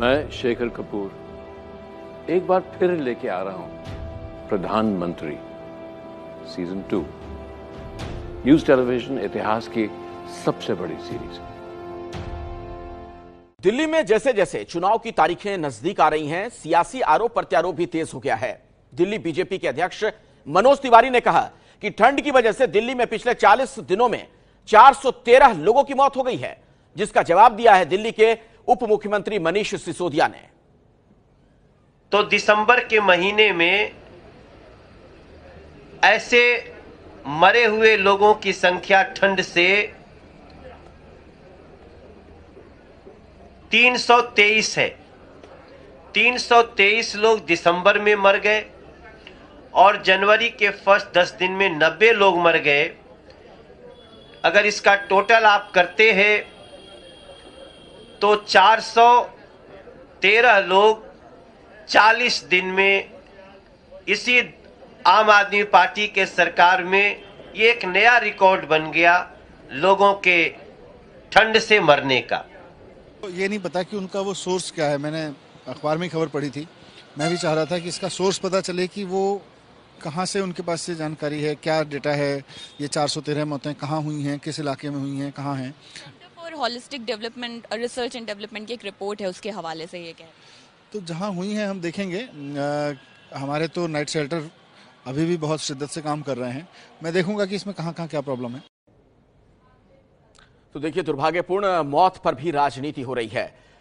मैं शेखर कपूर एक बार फिर लेके आ रहा हूं प्रधानमंत्री सीजन टू न्यूज टेलीविजन इतिहास की सबसे बड़ी सीरीज दिल्ली में जैसे जैसे चुनाव की तारीखें नजदीक आ रही हैं सियासी आरोप प्रत्यारोप भी तेज हो गया है दिल्ली बीजेपी के अध्यक्ष मनोज तिवारी ने कहा कि ठंड की वजह से दिल्ली में पिछले 40 दिनों में 413 लोगों की मौत हो गई है जिसका जवाब दिया है दिल्ली के उप मुख्यमंत्री मनीष सिसोदिया ने तो दिसंबर के महीने में ऐसे मरे हुए लोगों की संख्या ठंड से 323 है 323 लोग दिसंबर में मर गए और जनवरी के फर्स्ट दस दिन में 90 लोग मर गए अगर इसका टोटल आप करते हैं तो 413 लोग 40 दिन में इसी आम आदमी पार्टी के सरकार में ये एक नया रिकॉर्ड बन गया लोगों के ठंड से मरने का ये नहीं पता कि उनका वो सोर्स क्या है मैंने अखबार में खबर पढ़ी थी मैं भी चाह रहा था कि इसका सोर्स पता चले कि वो कहाँ से उनके पास से जानकारी है क्या डेटा है ये चार सौ तेरह मौतें कहाँ हुई हैं किस इलाके में हुई हैं कहाँ हैं holistic development research and development की एक रिपोर्ट है उसके हवाले से ये कह तो जहाँ हुई हैं हम देखेंगे आ, हमारे तो नाइट शेल्टर अभी भी बहुत शिद्दत से काम कर रहे हैं मैं देखूंगा कि इसमें कहाँ कहाँ क्या प्रॉब्लम है तो देखिए दुर्भाग्यपूर्ण मौत पर भी राजनीति हो रही है